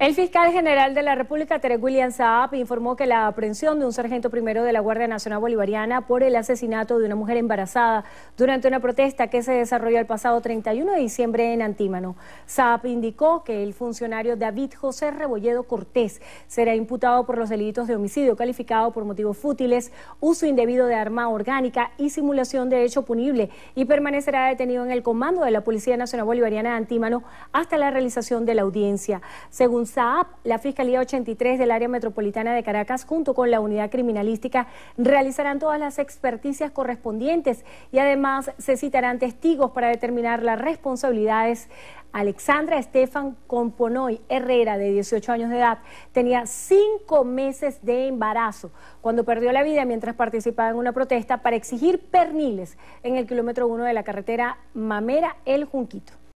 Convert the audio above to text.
El fiscal general de la República, Terek William Saab, informó que la aprehensión de un sargento primero de la Guardia Nacional Bolivariana por el asesinato de una mujer embarazada durante una protesta que se desarrolló el pasado 31 de diciembre en Antímano. Saab indicó que el funcionario David José Rebolledo Cortés será imputado por los delitos de homicidio calificado por motivos fútiles, uso indebido de arma orgánica y simulación de hecho punible y permanecerá detenido en el comando de la Policía Nacional Bolivariana de Antímano hasta la realización de la audiencia. Según la Fiscalía 83 del área metropolitana de Caracas, junto con la unidad criminalística, realizarán todas las experticias correspondientes y además se citarán testigos para determinar las responsabilidades Alexandra Estefan Componoy Herrera, de 18 años de edad, tenía cinco meses de embarazo cuando perdió la vida mientras participaba en una protesta para exigir perniles en el kilómetro 1 de la carretera Mamera El Junquito.